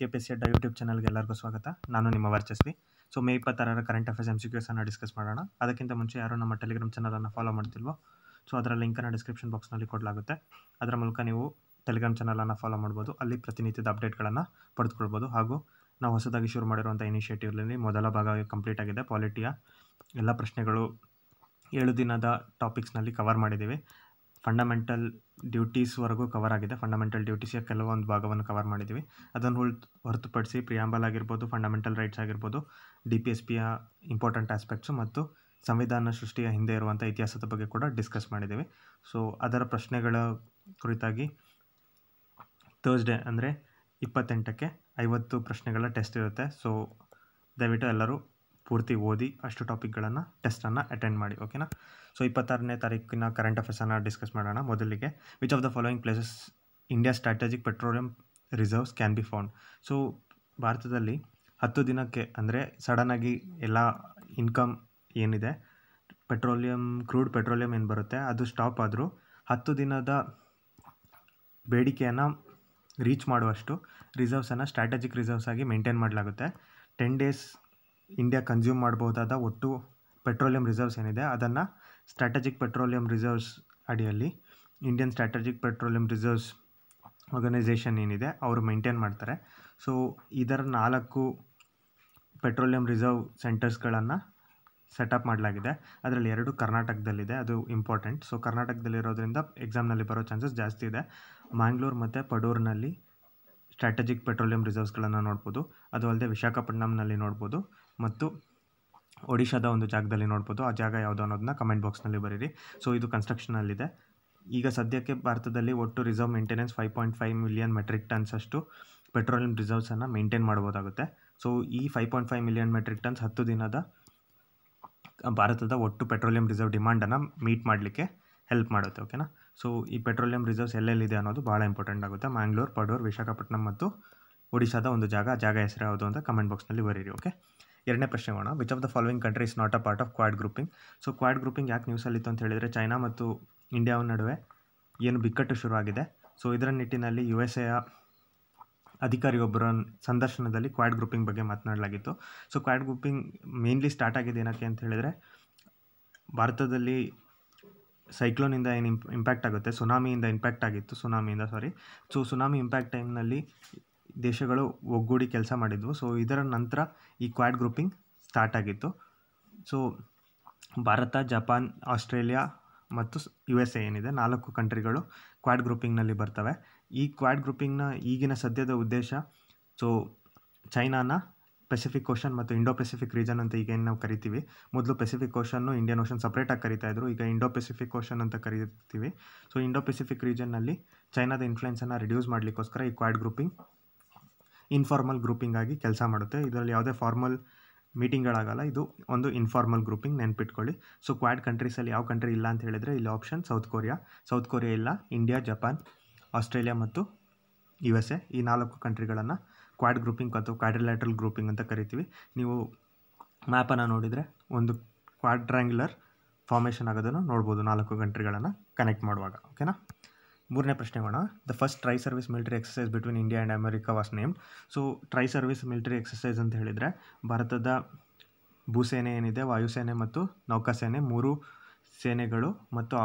K P C ಅಡ್ಡ YouTube ಚಾನಲ್ಗೆ ಎಲ್ಲರಿಗೂ ಸ್ವಾಗತ ನಾನು ನಿಮ್ಮ ವರ್ಚಸ್ವಿ ಸೊ ಮೇ ಇಪ್ಪತ್ತಾರರ ಕರೆಂಟ್ ಅಫೇರ್ಸ್ ಎಮ್ ಸಿ ಕ್ಯೂಸನ್ನು ಡಿಸ್ಕಸ್ ಮಾಡೋಣ ಅದಕ್ಕಿಂತ ಮುಂಚೆ ಯಾರು ನಮ್ಮ ಟೆಲಿಗ್ರಾಮ್ ಚಾನಲನ್ನು ಫಾಲೋ ಮಾಡ್ತಿಲ್ವೋ ಸೊ ಅದರ ಲಿಂಕನ್ನು ಡಿಸ್ಕ್ರಿಪ್ಷನ್ ಬಾಕ್ಸ್ನಲ್ಲಿ ಕೊಡಲಾಗುತ್ತೆ ಅದರ ಮೂಲಕ ನೀವು ಟೆಲಿಗ್ರಾಮ್ ಚಾನಲನ್ನು ಫಾಲೋ ಮಾಡ್ಬೋದು ಅಲ್ಲಿ ಪ್ರತಿನಿತ್ಯದ ಅಪ್ಡೇಟ್ಗಳನ್ನು ಪಡೆದುಕೊಳ್ಬೋದು ಹಾಗೂ ನಾವು ಹೊಸದಾಗಿ ಶುರು ಮಾಡಿರುವಂಥ ಇನಿಷಿಯೇಟಿವ್ನಲ್ಲಿ ಮೊದಲ ಭಾಗ ಕಂಪ್ಲೀಟ್ ಆಗಿದೆ ಪಾಲಿಟಿಯ ಎಲ್ಲ ಪ್ರಶ್ನೆಗಳು ಏಳು ದಿನದ ಟಾಪಿಕ್ಸ್ನಲ್ಲಿ ಕವರ್ ಮಾಡಿದ್ದೀವಿ ಫಂಡಮೆಂಟಲ್ ಡ್ಯೂಟೀಸ್ವರೆಗೂ ಕವರ್ ಆಗಿದೆ ಫಂಡಮೆಂಟಲ್ ಡ್ಯೂಟೀಸ್ಗೆ ಕೆಲವೊಂದು ಭಾಗವನ್ನು ಕವರ್ ಮಾಡಿದ್ದೀವಿ ಅದನ್ನು ಹೊಲ್ ಹೊರತುಪಡಿಸಿ ಪ್ರಿಯಾಂಬಲ್ ಆಗಿರ್ಬೋದು ಫಂಡಮೆಂಟಲ್ ರೈಟ್ಸ್ ಆಗಿರ್ಬೋದು ಡಿ ಪಿ ಎಸ್ ಪಿಯ ಇಂಪಾರ್ಟೆಂಟ್ ಆಸ್ಪೆಕ್ಟ್ಸು ಮತ್ತು ಸಂವಿಧಾನ ಸೃಷ್ಟಿಯ ಹಿಂದೆ ಇರುವಂಥ ಇತಿಹಾಸದ ಬಗ್ಗೆ ಕೂಡ ಡಿಸ್ಕಸ್ ಮಾಡಿದ್ದೀವಿ ಸೊ ಅದರ ಪ್ರಶ್ನೆಗಳ ಕುರಿತಾಗಿ ಥರ್ಸ್ಡೇ ಅಂದರೆ ಇಪ್ಪತ್ತೆಂಟಕ್ಕೆ ಐವತ್ತು ಪ್ರಶ್ನೆಗಳ ಟೆಸ್ಟ್ ಇರುತ್ತೆ ಸೊ ದಯವಿಟ್ಟು ಎಲ್ಲರೂ ಪೂರ್ತಿ ಓದಿ ಅಷ್ಟು ಟಾಪಿಕ್ಗಳನ್ನು ಟೆಸ್ಟನ್ನು ಅಟೆಂಡ್ ಮಾಡಿ ಓಕೆನಾ ಸೊ ಇಪ್ಪತ್ತಾರನೇ ತಾರೀಕಿನ ಕರೆಂಟ್ ಅಫೇರ್ಸನ್ನು ಡಿಸ್ಕಸ್ ಮಾಡೋಣ ಮೊದಲಿಗೆ which of the following places India strategic petroleum reserves can be found so ಭಾರತದಲ್ಲಿ ಹತ್ತು ದಿನಕ್ಕೆ ಅಂದರೆ ಸಡನ್ನಾಗಿ ಎಲ್ಲ ಇನ್ಕಮ್ ಏನಿದೆ ಪೆಟ್ರೋಲಿಯಂ ಕ್ರೂಡ್ ಪೆಟ್ರೋಲಿಯಂ ಏನು ಬರುತ್ತೆ ಅದು ಸ್ಟಾಪ್ ಆದರೂ ಹತ್ತು ದಿನದ ಬೇಡಿಕೆಯನ್ನು ರೀಚ್ ಮಾಡುವಷ್ಟು ರಿಸರ್ವ್ಸನ್ನು ಸ್ಟ್ರಾಟಜಿಕ್ ರಿಸರ್ವ್ಸ್ ಆಗಿ ಮೇಂಟೈನ್ ಮಾಡಲಾಗುತ್ತೆ ಟೆನ್ ಡೇಸ್ ಇಂಡಿಯಾ ಕನ್ಸ್ಯೂಮ್ ಮಾಡಬಹುದಾದ ಒಟ್ಟು ಪೆಟ್ರೋಲಿಯಂ ರಿಸರ್ವ್ಸ್ ಏನಿದೆ ಅದನ್ನು ಸ್ಟ್ರಾಟಜಿಕ್ ಪೆಟ್ರೋಲಿಯಂ ರಿಸರ್ವ್ಸ್ ಅಡಿಯಲ್ಲಿ Indian strategic petroleum reserves organisation ಏನಿದೆ ಅವರು ಮೇಂಟೈನ್ ಮಾಡ್ತಾರೆ ಸೊ ಇದರ ನಾಲ್ಕು ಪೆಟ್ರೋಲಿಯಂ ರಿಸರ್ವ್ ಸೆಂಟರ್ಸ್ಗಳನ್ನು ಸೆಟಪ್ ಮಾಡಲಾಗಿದೆ ಅದರಲ್ಲಿ ಎರಡು ಕರ್ನಾಟಕದಲ್ಲಿದೆ ಅದು ಇಂಪಾರ್ಟೆಂಟ್ ಸೊ ಕರ್ನಾಟಕದಲ್ಲಿರೋದ್ರಿಂದ ಎಕ್ಸಾಮ್ನಲ್ಲಿ ಬರೋ ಚಾನ್ಸಸ್ ಜಾಸ್ತಿ ಇದೆ ಮ್ಯಾಂಗ್ಳೂರ್ ಮತ್ತು ಪಡೂರಿನಲ್ಲಿ ಸ್ಟ್ರಾಟಜಿಕ್ ಪೆಟ್ರೋಲಿಯಂ ರಿಸರ್ವ್ಸ್ಗಳನ್ನು ನೋಡ್ಬೋದು ಅದು ಅಲ್ಲದೆ ವಿಶಾಖಪಟ್ಟಣಂನಲ್ಲಿ ನೋಡ್ಬೋದು ಮತ್ತು ಒಡಿಶಾದ ಒಂದು ಜಾಗದಲ್ಲಿ ನೋಡ್ಬೋದು ಆ ಜಾಗ ಯಾವುದು ಅನ್ನೋದನ್ನ ಕಮೆಂಟ್ ಬಾಕ್ಸ್ನಲ್ಲಿ ಬರೀರಿ ಸೊ ಇದು ಕನ್ಸ್ಟ್ರಕ್ಷನಲ್ಲಿದೆ ಈಗ ಸದ್ಯಕ್ಕೆ ಭಾರತದಲ್ಲಿ ಒಟ್ಟು reserve maintenance five point five million metric tons ಅಷ್ಟು ಪೆಟ್ರೋಲಿಯಂ ರಿಸರ್ವ್ಸನ್ನು ಮೇಂಟೈನ್ ಮಾಡ್ಬೋದಾಗುತ್ತೆ ಸೊ ಈ five point five million metric tons ಹತ್ತು ದಿನದ ಭಾರತದ ಒಟ್ಟು ಪೆಟ್ರೋಲಿಯಂ ರಿಸರ್ವ್ ಡಿಮಾಂಡನ್ನು ಮೀಟ್ ಮಾಡಲಿಕ್ಕೆ ಹೆಲ್ಪ್ ಮಾಡುತ್ತೆ ಓಕೆನಾ ಸೊ ಈ ಪೆಟ್ರೋಲಿಯಂ ರಿಸರ್ವ್ಸ್ ಎಲ್ಲೆಲ್ಲಿದೆ ಅನ್ನೋದು ಭಾಳ ಇಂಪಾರ್ಟೆಂಟ್ ಆಗುತ್ತೆ ಮ್ಯಾಂಗ್ಳೂರ್ ಪಡೋರ್ ವಿಶಾಖಪಟ್ಟಣಂ ಮತ್ತು ಒಡಿಶಾದ ಒಂದು ಜಾಗ ಜಾಗ ಹೆಸರು ಯಾವುದು ಅಂತ ಕಮೆಂಟ್ ಬಾಕ್ಸ್ನಲ್ಲಿ ಬರೀರಿ ಓಕೆ ಎರಡನೇ ಪ್ರಶ್ನೆ ಮಾಡೋಣ which of the following country is not a part of quad grouping so quad grouping ಯಾಕೆ ನ್ಯೂಸಲ್ಲಿತ್ತು ಅಂತ ಹೇಳಿದರೆ ಚೈನಾ ಮತ್ತು ಇಂಡಿಯಾವ ನಡುವೆ ಏನು ಬಿಕ್ಕಟ್ಟು ಶುರುವಾಗಿದೆ ಸೊ ಇದರ ನಿಟ್ಟಿನಲ್ಲಿ ಯು ಎಸ್ ಎಯ ಅಧಿಕಾರಿಯೊಬ್ಬರ ಸಂದರ್ಶನದಲ್ಲಿ ಕ್ವಾಡ್ ಗ್ರೂಪಿಂಗ್ ಬಗ್ಗೆ ಮಾತನಾಡಲಾಗಿತ್ತು so quad grouping mainly start ಆಗಿದೆ ಏನಕ್ಕೆ ಅಂತ ಹೇಳಿದರೆ ಭಾರತದಲ್ಲಿ ಸೈಕ್ಲೋನಿಂದ ಏನು ಇಂಪ್ಯಾಕ್ಟ್ ಆಗುತ್ತೆ ಸುನಾಮಿಯಿಂದ ಇಂಪ್ಯಾಕ್ಟ್ ಆಗಿತ್ತು ಸುನಾಮಿಯಿಂದ ಸಾರಿ ಸೊ ಸುನಾಮಿ ಇಂಪ್ಯಾಕ್ಟ್ ಟೈಮ್ನಲ್ಲಿ ದೇಶಗಳು ಒಗ್ಗೂಡಿ ಕೆಲಸ ಮಾಡಿದ್ವು ಸೊ ಇದರ ನಂತರ ಈ ಕ್ವಾಡ್ ಗ್ರೂಪಿಂಗ್ ಸ್ಟಾರ್ಟ್ ಆಗಿತ್ತು ಸೊ ಭಾರತ ಜಪಾನ್ ಆಸ್ಟ್ರೇಲಿಯಾ ಮತ್ತು ಯು ಎಸ್ ಎ ಏನಿದೆ ನಾಲ್ಕು ಕಂಟ್ರಿಗಳು ಕ್ವಾಡ್ ಗ್ರೂಪಿಂಗ್ನಲ್ಲಿ ಬರ್ತವೆ ಈ ಕ್ವಾಡ್ ಗ್ರೂಪಿಂಗ್ನ ಈಗಿನ ಸದ್ಯದ ಉದ್ದೇಶ ಸೊ ಚೈನಾನ ಪೆಸಿಫಿಕ್ ಓಷನ್ ಮತ್ತು ಇಂಡೋ ಪೆಸಿಫಿಕ್ ರೀಜನ್ ಅಂತ ಈಗೇನು ನಾವು ಕರಿತೀವಿ ಮೊದಲು ಪೆಸಿಫಿಕ್ ಓಷನ್ನು ಇಂಡಿಯನ್ ಓಷನ್ ಸಪ್ರೇಟಾಗಿ ಕರಿತಾ ಇದ್ರು ಈಗ ಇಂಡೋ ಪೆಸಿಫಿಕ್ ಓಷನ್ ಅಂತ ಕರಿತೀವಿ ಸೊ ಇಂಡೋ ಪೆಸಿಫಿಕ್ ರೀಜನ್ನಲ್ಲಿ ಚೈನಾದ ಇನ್ಫ್ಲುಯೆನ್ಸನ್ನು ರಿಡ್ಯೂಸ್ ಮಾಡಲಿಕ್ಕೋಸ್ಕರ ಈ ಕ್ವಾಡ್ ಗ್ರೂಪಿಂಗ್ ಇನ್ಫಾರ್ಮಲ್ ಗ್ರೂಪಿಂಗ್ ಆಗಿ ಕೆಲಸ ಮಾಡುತ್ತೆ ಇದರಲ್ಲಿ ಯಾವುದೇ ಫಾರ್ಮಲ್ ಮೀಟಿಂಗ್ಗಳಾಗಲ್ಲ ಇದು ಒಂದು ಇನ್ಫಾರ್ಮಲ್ ಗ್ರೂಪಿಂಗ್ ನೆನ್ಪಿಟ್ಕೊಳ್ಳಿ ಸೊ ಕ್ವಾಡ್ ಕಂಟ್ರೀಸಲ್ಲಿ ಯಾವ ಕಂಟ್ರಿ ಇಲ್ಲ ಅಂತ ಹೇಳಿದರೆ ಇಲ್ಲಿ option South Korea South Korea ಇಲ್ಲ ಇಂಡಿಯಾ ಜಪಾನ್ ಆಸ್ಟ್ರೇಲಿಯಾ ಮತ್ತು ಯು ಎಸ್ ಎ ಈ ನಾಲ್ಕು ಕಂಟ್ರಿಗಳನ್ನು ಕ್ವಾಡ್ ಗ್ರೂಪಿಂಗ್ ಅಥವಾ ಕ್ವಾಡ್ರಿಲ್ಯಾಟ್ರಲ್ ಗ್ರೂಪಿಂಗ್ ಅಂತ ಕರಿತೀವಿ ನೀವು ಮ್ಯಾಪನ್ನು ನೋಡಿದರೆ ಒಂದು ಕ್ವಾಡ್ರ್ಯಾಂಗ್ಯುಲರ್ ಫಾರ್ಮೇಷನ್ ಆಗೋದನ್ನು ನೋಡ್ಬೋದು ನಾಲ್ಕು ಕಂಟ್ರಿಗಳನ್ನು ಕನೆಕ್ಟ್ ಮಾಡುವಾಗ ಓಕೆನಾ ಮೂರನೇ ಪ್ರಶ್ನೆ ಮಾಡೋಣ the first tri service military exercise between India and America was named so tri service military exercise ಅಂತ ಹೇಳಿದರೆ ಭಾರತದ ಭೂಸೇನೆ ಏನಿದೆ ವಾಯುಸೇನೆ ಮತ್ತು ನೌಕಾಸೇನೆ ಮೂರು ಸೇನೆಗಳು ಮತ್ತು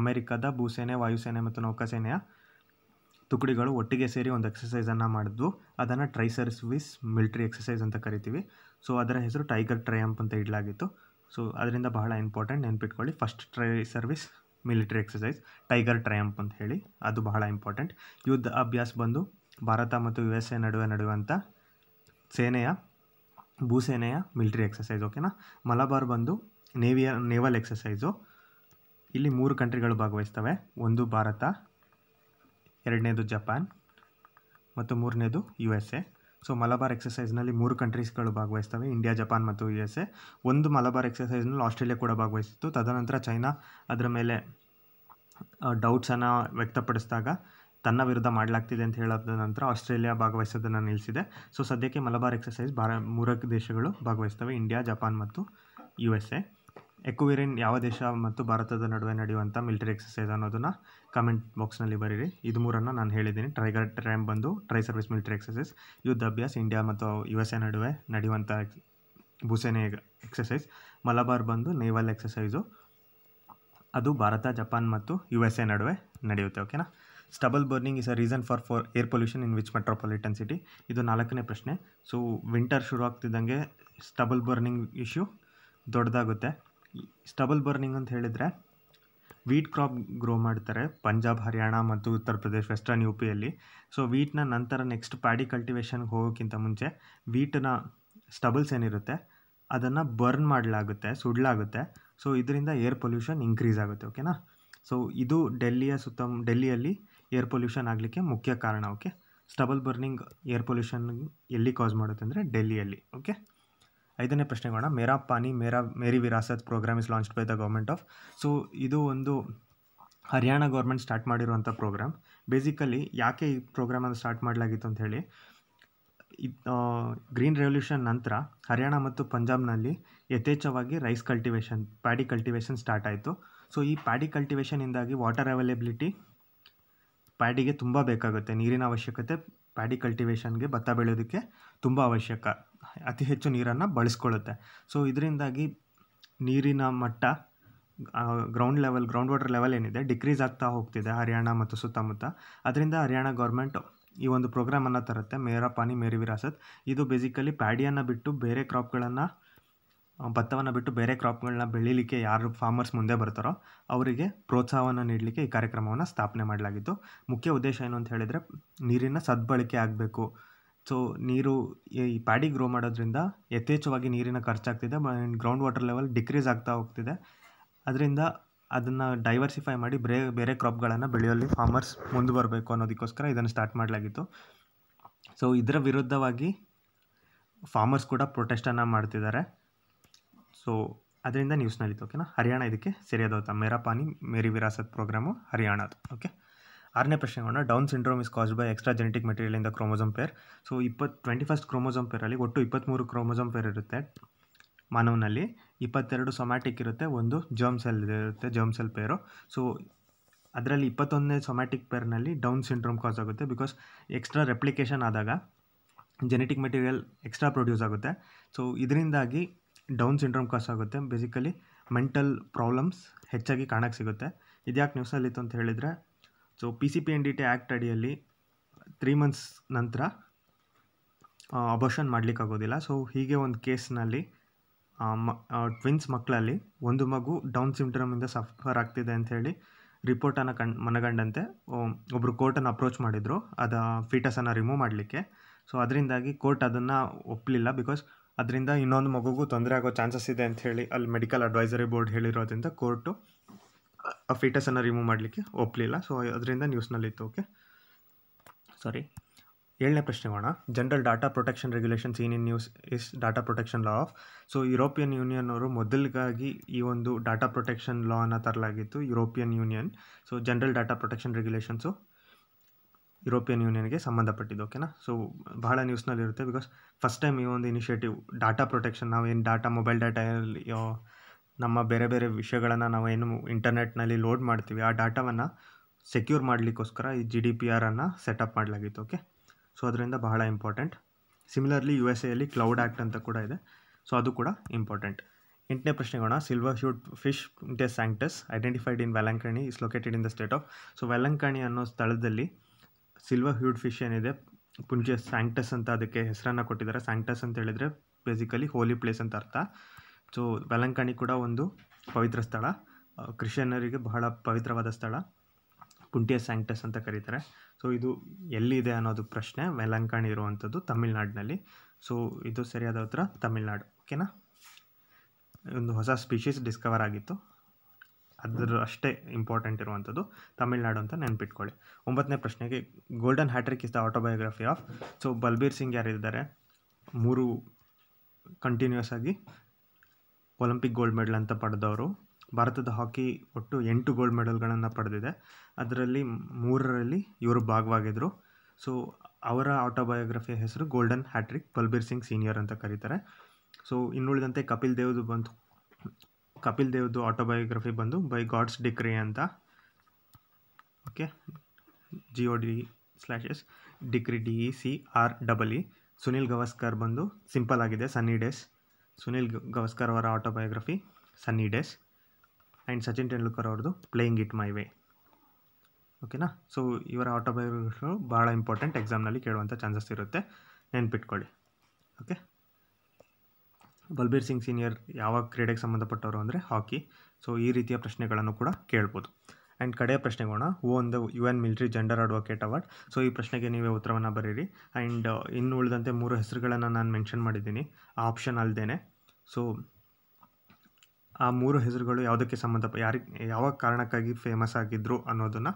ಅಮೆರಿಕದ ಭೂಸೇನೆ ವಾಯುಸೇನೆ ಮತ್ತು ನೌಕಾಸೇನೆಯ ತುಕಡಿಗಳು ಒಟ್ಟಿಗೆ ಸೇರಿ ಒಂದು ಎಕ್ಸಸೈಸನ್ನು ಮಾಡಿದ್ವು ಅದನ್ನು ಟ್ರೈ ಸರ್ವಿಸ್ ಮಿಲಿಟರಿ ಎಕ್ಸಸೈಸ್ ಅಂತ ಕರಿತೀವಿ ಸೊ ಅದರ ಹೆಸರು ಟೈಗರ್ ಟ್ರಯಂಪ್ ಅಂತ ಇಡಲಾಗಿತ್ತು ಸೊ ಅದರಿಂದ ಬಹಳ ಇಂಪಾರ್ಟೆಂಟ್ ನೆನ್ಪಿಟ್ಕೊಳ್ಳಿ first tri service military exercise tiger triumph ಅಂತ ಹೇಳಿ ಅದು ಬಹಳ ಇಂಪಾರ್ಟೆಂಟ್ ಯುದ್ಧ ಅಭ್ಯಾಸ ಬಂದು ಭಾರತ ಮತ್ತು ಯು ಎಸ್ ಎ ನಡುವೆ ನಡೆಯುವಂಥ ಸೇನೆಯ ಭೂಸೇನೆಯ ಮಿಲಿಟರಿ ಎಕ್ಸಸೈಸ್ ಓಕೆನಾ ಮಲಬಾರ್ ಬಂದು ನೇವಿಯ ನೇವಲ್ ಎಕ್ಸಸೈಸು ಇಲ್ಲಿ ಮೂರು ಕಂಟ್ರಿಗಳು ಭಾಗವಹಿಸ್ತವೆ ಒಂದು ಭಾರತ ಎರಡನೇದು ಜಪಾನ್ ಮತ್ತು ಮೂರನೇದು U S A so Malabar ಎಕ್ಸಸೈಸ್ನಲ್ಲಿ ಮೂರು ಕಂಟ್ರೀಸ್ಗಳು ಭಾಗವಹಿಸ್ತವೆ ಇಂಡಿಯಾ ಜಪಾನ್ ಮತ್ತು ಯು ಎಸ್ ಎ ಒಂದು ಮಲಬಾರ್ ಎಕ್ಸಸೈಸ್ನಲ್ಲಿ ಆಸ್ಟ್ರೇಲಿಯಾ ಕೂಡ ಭಾಗವಹಿಸಿತ್ತು ತದನಂತರ ಚೈನಾ ಅದರ ಮೇಲೆ ಡೌಟ್ಸನ್ನು ವ್ಯಕ್ತಪಡಿಸಿದಾಗ ತನ್ನ ವಿರುದ್ಧ ಮಾಡಲಾಗ್ತಿದೆ ಅಂತ ಹೇಳೋದ ನಂತರ ಆಸ್ಟ್ರೇಲಿಯಾ ಭಾಗವಹಿಸೋದನ್ನು ನಿಲ್ಲಿಸಿದೆ ಸೊ ಸದ್ಯಕ್ಕೆ ಮಲಬಾರ್ ಎಕ್ಸಸೈಸ್ ಭಾರ ಮೂರು ದೇಶಗಳು ಭಾಗವಹಿಸ್ತವೆ ಇಂಡಿಯಾ ಜಪಾನ್ ಮತ್ತು ಯು ಎಸ್ ಎ ಎಕ್ವಿರಿನ್ ಯಾವ ದೇಶ ಮತ್ತು ಭಾರತದ ನಡುವೆ ನಡೆಯುವಂಥ ಮಿಲಿಟರಿ ಎಕ್ಸಸೈಸ್ ಅನ್ನೋದನ್ನು ಕಮೆಂಟ್ ಬಾಕ್ಸ್ನಲ್ಲಿ ಬರೀರಿ ಇದು ಮೂರನ್ನು ನಾನು ಹೇಳಿದ್ದೀನಿ ಟ್ರೈಗರ್ ಟ್ರ್ಯಾಮ್ ಬಂದು ಟ್ರೈ ಸರ್ವಿಸ್ ಮಿಲಿಟರಿ ಎಕ್ಸಸೈಸ್ ಯುದ್ಧ ಅಭ್ಯಾಸ ಇಂಡಿಯಾ ಮತ್ತು ಯು ಎಸ್ ಎ ನಡುವೆ ನಡೆಯುವಂಥ ಭೂಸೇನೆ ಎಕ್ಸಸೈಸ್ ಮಲಬಾರ್ ಬಂದು ನೇವಲ್ ಎಕ್ಸಸೈಸು ಅದು ಭಾರತ ಜಪಾನ್ ಮತ್ತು ಯು ಎಸ್ ಎ ನಡುವೆ ನಡೆಯುತ್ತೆ ಓಕೆನಾ stubble burning is a reason for for air pollution in which metropolitan city ಇದು ನಾಲ್ಕನೇ ಪ್ರಶ್ನೆ ಸೊ ವಿಂಟರ್ ಶುರು ಆಗ್ತಿದ್ದಂಗೆ ಸ್ಟಬಲ್ ಬರ್ನಿಂಗ್ ಇಶ್ಯೂ ದೊಡ್ಡದಾಗುತ್ತೆ ಸ್ಟಬಲ್ ಬರ್ನಿಂಗ್ ಅಂತ ಹೇಳಿದರೆ ವೀಟ್ ಕ್ರಾಪ್ ಗ್ರೋ ಮಾಡ್ತಾರೆ ಪಂಜಾಬ್ ಹರಿಯಾಣ ಮತ್ತು ಉತ್ತರ ಪ್ರದೇಶ ವೆಸ್ಟರ್ನ್ ಯು ಪಿಯಲ್ಲಿ ಸೊ ವೀಟ್ನ ನಂತರ ನೆಕ್ಸ್ಟ್ ಪ್ಯಾಡಿ ಕಲ್ಟಿವೇಶನ್ಗೆ ಹೋಗೋಕ್ಕಿಂತ ಮುಂಚೆ ವೀಟನ್ನ ಸ್ಟಬಲ್ಸ್ ಏನಿರುತ್ತೆ ಅದನ್ನು ಬರ್ನ್ ಮಾಡಲಾಗುತ್ತೆ ಸುಡಲಾಗುತ್ತೆ ಸೊ ಇದರಿಂದ ಏರ್ ಪೊಲ್ಯೂಷನ್ ಇನ್ಕ್ರೀಸ್ ಆಗುತ್ತೆ ಓಕೆನಾ ಸೊ ಇದು ಡೆಲ್ಲಿಯ ಸುತ್ತ ಡೆಲ್ಲಿಯಲ್ಲಿ ಏರ್ ಪೊಲ್ಯೂಷನ್ ಆಗಲಿಕ್ಕೆ ಮುಖ್ಯ ಕಾರಣ okay stubble burning air pollution ಎಲ್ಲಿ ಕಾಸ್ ಮಾಡುತ್ತೆ ಅಂದರೆ ಡೆಲ್ಲಿಯಲ್ಲಿ ಓಕೆ ಐದನೇ ಪ್ರಶ್ನೆಗೋಣ Mera Pani Mera Meri Virasat programme is launched by the government of so ಇದು ಒಂದು ಹರಿಯಾಣ ಗೌರ್ಮೆಂಟ್ ಸ್ಟಾರ್ಟ್ ಮಾಡಿರುವಂಥ ಪ್ರೋಗ್ರಾಮ್ ಬೇಸಿಕಲಿ ಯಾಕೆ ಈ ಪ್ರೋಗ್ರಾಮನ್ನು ಸ್ಟಾರ್ಟ್ ಮಾಡಲಾಗಿತ್ತು ಅಂತ ಹೇಳಿ ಗ್ರೀನ್ ರೆವಲ್ಯೂಷನ್ ನಂತರ ಹರಿಯಾಣ ಮತ್ತು ಪಂಜಾಬ್ನಲ್ಲಿ ಯಥೇಚ್ಛವಾಗಿ rice cultivation paddy cultivation start ಆಯಿತು ಸೊ ಈ ಪ್ಯಾಡಿ ಕಲ್ಟಿವೇಷನಿಂದಾಗಿ ವಾಟರ್ ಅವೈಲೇಬಿಲಿಟಿ ಪ್ಯಾಡಿಗೆ ತುಂಬ ಬೇಕಾಗುತ್ತೆ ನೀರಿನ ಅವಶ್ಯಕತೆ ಪ್ಯಾಡಿ ಕಲ್ಟಿವೇಷನ್ಗೆ ಭತ್ತ ಬೆಳೆಯೋದಕ್ಕೆ ತುಂಬ ಅವಶ್ಯಕ ಅತಿ ಹೆಚ್ಚು ನೀರನ್ನು ಬಳಸ್ಕೊಳ್ಳುತ್ತೆ ಸೊ ಇದರಿಂದಾಗಿ ನೀರಿನ ಮಟ್ಟ ground level ground water level ಏನಿದೆ ಡಿಕ್ರೀಸ್ ಆಗ್ತಾ ಹೋಗ್ತಿದೆ ಹರಿಯಾಣ ಮತ್ತು ಸುತ್ತಮುತ್ತ ಅದರಿಂದ ಹರಿಯಾಣ ಗೌರ್ಮೆಂಟ್ ಈ ಒಂದು ಪ್ರೋಗ್ರಾಮನ್ನು ತರುತ್ತೆ ಮೇರಾ ಪಾನಿ ಮೇರಿ ವಿರಾಸತ್ ಇದು ಬೇಸಿಕಲಿ ಪ್ಯಾಡಿಯನ್ನು ಬಿಟ್ಟು ಬೇರೆ ಕ್ರಾಪ್ಗಳನ್ನು ಭತ್ತವನ್ನು ಬಿಟ್ಟು ಬೇರೆ ಕ್ರಾಪ್ಗಳನ್ನ ಬೆಳೀಲಿಕ್ಕೆ ಯಾರು ಫಾರ್ಮರ್ಸ್ ಮುಂದೆ ಬರ್ತಾರೋ ಅವರಿಗೆ ಪ್ರೋತ್ಸಾಹವನ್ನು ನೀಡಲಿಕ್ಕೆ ಈ ಕಾರ್ಯಕ್ರಮವನ್ನು ಸ್ಥಾಪನೆ ಮಾಡಲಾಗಿತ್ತು ಮುಖ್ಯ ಉದ್ದೇಶ ಏನು ಅಂತ ಹೇಳಿದರೆ ನೀರಿನ ಸದ್ಬಳಕೆ ಆಗಬೇಕು ಸೊ ನೀರು ಈ ಪ್ಯಾಡಿ ಗ್ರೋ ಮಾಡೋದ್ರಿಂದ ಯಥೇಚ್ಛವಾಗಿ ನೀರಿನ ಖರ್ಚಾಗ್ತಿದೆ and ground water level decrease ಆಗ್ತಾ ಹೋಗ್ತಿದೆ ಅದರಿಂದ ಅದನ್ನು ಡೈವರ್ಸಿಫೈ ಮಾಡಿ ಬೇರೆ ಬೇರೆ ಕ್ರಾಪ್ಗಳನ್ನು ಬೆಳೆಯಲ್ಲಿ ಫಾರ್ಮರ್ಸ್ ಮುಂದೆ ಬರಬೇಕು ಅನ್ನೋದಕ್ಕೋಸ್ಕರ ಇದನ್ನು ಸ್ಟಾರ್ಟ್ ಮಾಡಲಾಗಿತ್ತು ಸೊ ಇದರ ವಿರುದ್ಧವಾಗಿ ಫಾರ್ಮರ್ಸ್ ಕೂಡ ಪ್ರೊಟೆಸ್ಟನ್ನು ಮಾಡ್ತಿದ್ದಾರೆ ಸೊ ಅದರಿಂದ ನ್ಯೂಸ್ನಲ್ಲಿತ್ತು ಓಕೆನಾ ಹರಿಯಾಣ ಇದಕ್ಕೆ ಸರಿಯಾದ ಮೇರಾ ಪಾನಿ ಮೇರಿ ವಿರಾಸತ್ ಪ್ರೋಗ್ರಾಮು ಹರಿಯಾಣದ ಓಕೆ ಆರನೇ ಪ್ರಶ್ನೆ Down syndrome is caused by extra genetic material ಇಂದ ಕ್ರೋಮೋಸೋಮ್ ಪೇರ್ ಸೊ ಇಪ್ಪತ್ತು ಟ್ವೆಂಟಿ ಫಸ್ಟ್ ಕ್ರೋಮೋಸೋಮ್ ಪೇರಲ್ಲಿ ಒಟ್ಟು ಇಪ್ಪತ್ತ್ಮೂರು ಕ್ರೋಮೋಸೋಮ್ ಪೇರ್ ಇರುತ್ತೆ ಮಾನವನಲ್ಲಿ ಇಪ್ಪತ್ತೆರಡು ಸೊಮ್ಯಾಟಿಕ್ ಇರುತ್ತೆ ಒಂದು ಜರ್ಮ್ ಸೆಲ್ ಇರುತ್ತೆ ಜರ್ಮ್ ಸೆಲ್ ಪೇರು ಸೊ ಅದರಲ್ಲಿ ಇಪ್ಪತ್ತೊಂದನೇ ಸೊಮ್ಯಾಟಿಕ್ ಪೇರ್ನಲ್ಲಿ ಡೌನ್ ಸಿಂಡ್ರೋಮ್ ಕಾಸ್ ಆಗುತ್ತೆ ಬಿಕಾಸ್ ಎಕ್ಸ್ಟ್ರಾ ರೆಪ್ಲಿಕೇಶನ್ ಆದಾಗ ಜೆನೆಟಿಕ್ ಮೆಟೀರಿಯಲ್ ಎಕ್ಸ್ಟ್ರಾ ಪ್ರೊಡ್ಯೂಸ್ ಆಗುತ್ತೆ ಸೊ ಇದರಿಂದಾಗಿ ಡೌನ್ ಸಿಂಡ್ರೋಮ್ ಕಾಸ್ ಆಗುತ್ತೆ ಬೇಸಿಕಲಿ ಮೆಂಟಲ್ ಪ್ರಾಬ್ಲಮ್ಸ್ ಹೆಚ್ಚಾಗಿ ಕಾಣಕ್ಕೆ ಸಿಗುತ್ತೆ ಇದ್ಯಾಕೆ ನ್ಯೂಸಲ್ಲಿತ್ತು ಅಂತ ಹೇಳಿದರೆ so P C P N D T act ಅಡಿಯಲ್ಲಿ ತ್ರೀ ಮಂತ್ಸ್ ನಂತರ ಅಬೋಷನ್ ಮಾಡಲಿಕ್ಕಾಗೋದಿಲ್ಲ ಸೊ ಹೀಗೆ ಒಂದು ಕೇಸ್ನಲ್ಲಿ ಮ ಟ್ವಿನ್ಸ್ ಮಕ್ಕಳಲ್ಲಿ ಒಂದು ಮಗು ಡೌನ್ ಸಿಂಟ್ರಮಿಂದ ಸಫರ್ ಆಗ್ತಿದೆ ಅಂಥೇಳಿ ರಿಪೋರ್ಟನ್ನು ಕಣ್ ಮನಗಂಡಂತೆ ಒಬ್ಬರು ಕೋರ್ಟನ್ನು ಅಪ್ರೋಚ್ ಮಾಡಿದರು ಅದು ಫೀಟಸನ್ನು ರಿಮೂವ್ ಮಾಡಲಿಕ್ಕೆ ಸೊ ಅದರಿಂದಾಗಿ ಕೋರ್ಟ್ ಅದನ್ನು ಒಪ್ಪಲಿಲ್ಲ ಬಿಕಾಸ್ ಅದರಿಂದ ಇನ್ನೊಂದು ಮಗುಗೂ ತೊಂದರೆ ಆಗೋ ಚಾನ್ಸಸ್ ಇದೆ ಅಂತ ಹೇಳಿ ಅಲ್ಲಿ ಮೆಡಿಕಲ್ ಅಡ್ವೈಸರಿ ಬೋರ್ಡ್ ಹೇಳಿರೋದ್ರಿಂದ ಕೋರ್ಟು ಆ ಫೀಟಸನ್ನು ರಿಮೂವ್ ಮಾಡಲಿಕ್ಕೆ ಒಪ್ಪಲಿಲ್ಲ ಸೊ ಅದರಿಂದ ನ್ಯೂಸ್ನಲ್ಲಿತ್ತು ಓಕೆ ಸಾರಿ ಏಳನೇ ಪ್ರಶ್ನೆ ಮಾಡ ಜನರಲ್ ಡಾಟಾ ಪ್ರೊಟೆಕ್ಷನ್ ರೆಗ್ಯುಲೇಷನ್ಸ್ ಏನ್ in news is data protection law of so European Union ಅವರು ಮೊದಲಿಗಾಗಿ ಈ ಒಂದು ಡಾಟಾ ಪ್ರೊಟೆಕ್ಷನ್ ಲಾ ಅನ್ನು ತರಲಾಗಿತ್ತು European Union so general data protection regulations European ಯೂನಿಯನ್ಗೆ ಸಂಬಂಧಪಟ್ಟಿದ್ದು ಓಕೆನಾ ಸೊ ಬಹಳ ನ್ಯೂಸ್ನಲ್ಲಿರುತ್ತೆ ಬಿಕಾಸ್ ಫಸ್ಟ್ ಟೈಮ್ ಈ ಒಂದು ಇನಿಷಿಯೇಟಿವ್ ಡಾಟಾ ಪ್ರೊಟೆಕ್ಷನ್ ನಾವು ಏನು ಡಾಟಾ ಮೊಬೈಲ್ ಡಾಟಾ ನಮ್ಮ ಬೇರೆ ಬೇರೆ ವಿಷಯಗಳನ್ನು ನಾವು ಏನು ಇಂಟರ್ನೆಟ್ನಲ್ಲಿ ಲೋಡ್ ಮಾಡ್ತೀವಿ ಆ ಡಾಟಾವನ್ನು ಸೆಕ್ಯೂರ್ ಮಾಡಲಿಕ್ಕೋಸ್ಕರ ಈ ಜಿ ಡಿ ಪಿ ಆರನ್ನು ಸೆಟಪ್ ಮಾಡಲಾಗಿತ್ತು ಓಕೆ ಸೊ ಅದರಿಂದ ಬಹಳ ಇಂಪಾರ್ಟೆಂಟ್ ಸಿಮಿಲರ್ಲಿ ಯು ಎಸ್ ಎಲ್ಲಿ ಕ್ಲೌಡ್ ಆ್ಯಕ್ಟ್ ಅಂತ ಕೂಡ ಇದೆ ಸೊ ಅದು ಕೂಡ ಇಂಪಾರ್ಟೆಂಟ್ ಎಂಟನೇ ಪ್ರಶ್ನೆಗೋಣ silver shoot fish de sanctus identified in Velankanni is located in the state of so Velankanni ಅನ್ನೋ ಸ್ಥಳದಲ್ಲಿ ಸಿಲ್ವರ್ ಹ್ಯೂಡ್ ಫಿಶ್ ಏನಿದೆ ಪುಂಜೆ ಸ್ಯಾಂಕ್ಟಸ್ ಅಂತ ಅದಕ್ಕೆ ಹೆಸರನ್ನು ಕೊಟ್ಟಿದ್ದಾರೆ ಸ್ಯಾಂಕ್ಟಸ್ ಅಂತ ಹೇಳಿದರೆ ಬೇಸಿಕಲಿ ಹೋಲಿ ಪ್ಲೇಸ್ ಅಂತ ಅರ್ಥ ಸೊ ವೆಲಂಕಣಿ ಕೂಡ ಒಂದು ಪವಿತ್ರ ಸ್ಥಳ ಕ್ರಿಶ್ಚಿಯನ್ನರಿಗೆ ಬಹಳ ಪವಿತ್ರವಾದ ಸ್ಥಳ ಕುಂಟಿಯ ಸ್ಯಾಂಕ್ಟಸ್ ಅಂತ ಕರೀತಾರೆ ಸೊ ಇದು ಎಲ್ಲಿದೆ ಅನ್ನೋದು ಪ್ರಶ್ನೆ ವೆಲಂಕಣಿ ಇರುವಂಥದ್ದು ತಮಿಳ್ನಾಡಿನಲ್ಲಿ ಸೊ ಇದು ಸರಿಯಾದ ಉತ್ತರ ತಮಿಳ್ನಾಡು ಓಕೆನಾ ಒಂದು ಹೊಸ ಸ್ಪೀಶೀಸ್ ಡಿಸ್ಕವರ್ ಆಗಿತ್ತು ಅದರ ಅಷ್ಟೇ ಇಂಪಾರ್ಟೆಂಟ್ ಇರುವಂಥದ್ದು ತಮಿಳ್ನಾಡು ಅಂತ ನೆನ್ಪಿಟ್ಕೊಳ್ಳಿ ಒಂಬತ್ತನೇ ಪ್ರಶ್ನೆಗೆ golden hat-trick is the autobiography of so Balbir Singh ಯಾರಿದ್ದಾರೆ ಮೂರು ಕಂಟಿನ್ಯೂಸ್ ಆಗಿ ಒಲಿಂಪಿಕ್ ಗೋಲ್ಡ್ ಮೆಡಲ್ ಅಂತ ಪಡೆದವರು ಭಾರತದ ಹಾಕಿ ಒಟ್ಟು ಎಂಟು ಗೋಲ್ಡ್ ಮೆಡಲ್ಗಳನ್ನು ಪಡೆದಿದೆ ಅದರಲ್ಲಿ ಮೂರರಲ್ಲಿ ಇವರು ಭಾಗವಾಗಿದ್ದರು ಸೊ ಅವರ ಆಟೋಬಯೋಗ್ರಫಿಯ ಹೆಸರು golden hat-trick Balbir Singh senior ಅಂತ ಕರೀತಾರೆ ಸೊ ಇನ್ನುಳಿದಂತೆ ಕಪಿಲ್ ದೇವ್ದು ಬಂದು ಕಪಿಲ್ ದೇವ್ದು ಆಟೋಬಯೋಗ್ರಫಿ ಬಂದು ಬೈ ಗಾಡ್ಸ್ ಡಿಕ್ರಿ ಅಂತ okay G O D slashes decree D E C R double E Sunil Gavaskar ಬಂದು ಸಿಂಪಲ್ ಆಗಿದೆ ಸನ್ನಿ ಡೇಸ್ ಸುನಿಲ್ ಗವಸ್ಕರ್ ಅವರ autobiography sunny days and Sachin Tendulkar ಅವ್ರದ್ದು ಪ್ಲೇಯಿಂಗ್ ಇಟ್ ಮೈ ವೇ ಓಕೆನಾ ಸೊ ಇವರ ಆಟೋಬಯೋಗ್ರಫಿ ಭಾಳ ಇಂಪಾರ್ಟೆಂಟ್ ಎಕ್ಸಾಮ್ನಲ್ಲಿ ಕೇಳುವಂಥ ಚಾನ್ಸಸ್ ಇರುತ್ತೆ ನೆನ್ಪಿಟ್ಕೊಳ್ಳಿ ಓಕೆ ಬಲ್ಬೀರ್ ಸಿಂಗ್ ಸೀನಿಯರ್ ಯಾವ ಕ್ರೀಡೆಗೆ ಸಂಬಂಧಪಟ್ಟವರು ಅಂದರೆ ಹಾಕಿ ಸೊ ಈ ರೀತಿಯ ಪ್ರಶ್ನೆಗಳನ್ನು ಕೂಡ ಕೇಳ್ಬೋದು ಆ್ಯಂಡ್ ಕಡೆಯ ಪ್ರಶ್ನೆಗೋಣ ಒಂದು U N military gender advocate award so ಈ ಪ್ರಶ್ನೆಗೆ ನೀವೇ ಉತ್ತರವನ್ನು ಬರೀರಿ ಆ್ಯಂಡ್ uh, ಇನ್ನು ಉಳಿದಂತೆ ಮೂರು ಹೆಸರುಗಳನ್ನು ನಾನು ಮೆನ್ಷನ್ ಮಾಡಿದ್ದೀನಿ ಆ ಆಪ್ಷನ್ ಅಲ್ಲದೇ ಸೊ ಆ ಮೂರು ಹೆಸರುಗಳು ಯಾವುದಕ್ಕೆ ಸಂಬಂಧ ಯಾರಿಗೆ ಯಾವ ಕಾರಣಕ್ಕಾಗಿ ಫೇಮಸ್ ಆಗಿದ್ದರು ಅನ್ನೋದನ್ನು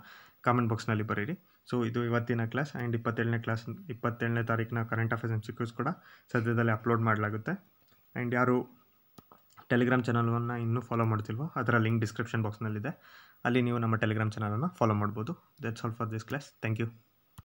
ಕಾಮೆಂಟ್ ಬಾಕ್ಸ್ನಲ್ಲಿ ಬರೀರಿ ಸೊ ಇದು ಇವತ್ತಿನ ಕ್ಲಾಸ್ ಆ್ಯಂಡ್ ಇಪ್ಪತ್ತೇಳನೇ ಕ್ಲಾಸ್ ಇಪ್ಪತ್ತೇಳನೇ ತಾರೀಕಿನ ಕರೆಂಟ್ ಅಫೇರ್ಸ್ ಎಮ್ ಸಿ ಕೂಡ ಸದ್ಯದಲ್ಲಿ ಅಪ್ಲೋಡ್ ಮಾಡಲಾಗುತ್ತೆ ಆ್ಯಂಡ್ ಯಾರು ಟೆಲಿಗ್ರಾಮ್ ಚಾನಲನ್ನು ಇನ್ನೂ ಫಾಲೋ ಮಾಡ್ತಿಲ್ವೋ ಅದರ ಲಿಂಕ್ ಡಿಸ್ಕ್ರಿಪ್ಷನ್ ಬಾಕ್ಸ್ನಲ್ಲಿದೆ ಅಲ್ಲಿ ನೀವು ನಮ್ಮ ಟೆಲಿಗ್ರಾಮ್ ಚಾನಲನ್ನು ಫಾಲೋ ಮಾಡ್ಬೋದು that's all for this class thank you